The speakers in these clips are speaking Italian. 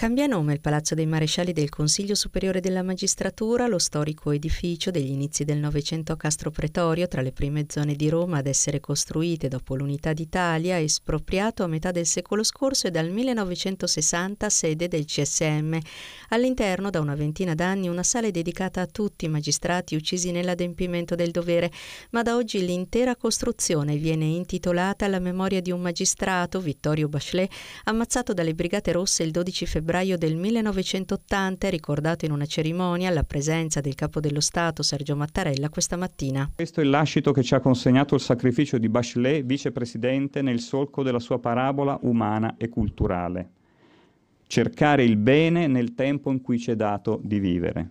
Cambia nome il Palazzo dei Marescialli del Consiglio Superiore della Magistratura, lo storico edificio degli inizi del Novecento a Castro Pretorio, tra le prime zone di Roma ad essere costruite dopo l'unità d'Italia, espropriato a metà del secolo scorso e dal 1960 sede del CSM. All'interno, da una ventina d'anni, una sala è dedicata a tutti i magistrati uccisi nell'adempimento del dovere, ma da oggi l'intera costruzione viene intitolata alla memoria di un magistrato, Vittorio Bachelet, ammazzato dalle Brigate Rosse il 12 febbraio febbraio del 1980 è ricordato in una cerimonia alla presenza del capo dello Stato Sergio Mattarella questa mattina. Questo è il lascito che ci ha consegnato il sacrificio di Bachelet, vicepresidente, nel solco della sua parabola umana e culturale. Cercare il bene nel tempo in cui ci è dato di vivere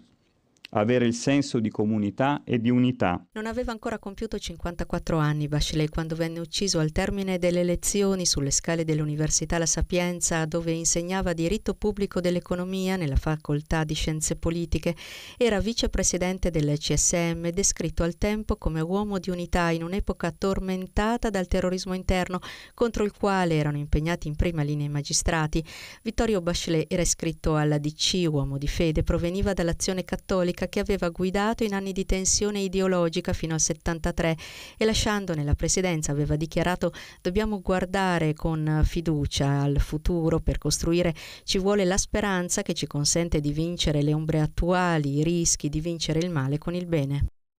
avere il senso di comunità e di unità. Non aveva ancora compiuto 54 anni Bachelet quando venne ucciso al termine delle lezioni sulle scale dell'Università La Sapienza, dove insegnava diritto pubblico dell'economia nella facoltà di scienze politiche. Era vicepresidente CSM, descritto al tempo come uomo di unità in un'epoca tormentata dal terrorismo interno contro il quale erano impegnati in prima linea i magistrati. Vittorio Bachelet era iscritto alla DC, uomo di fede, proveniva dall'azione cattolica politica che aveva guidato in anni di tensione ideologica fino al 73 e lasciandone la presidenza aveva dichiarato dobbiamo guardare con fiducia al futuro per costruire, ci vuole la speranza che ci consente di vincere le ombre attuali, i rischi, di vincere il male con il bene.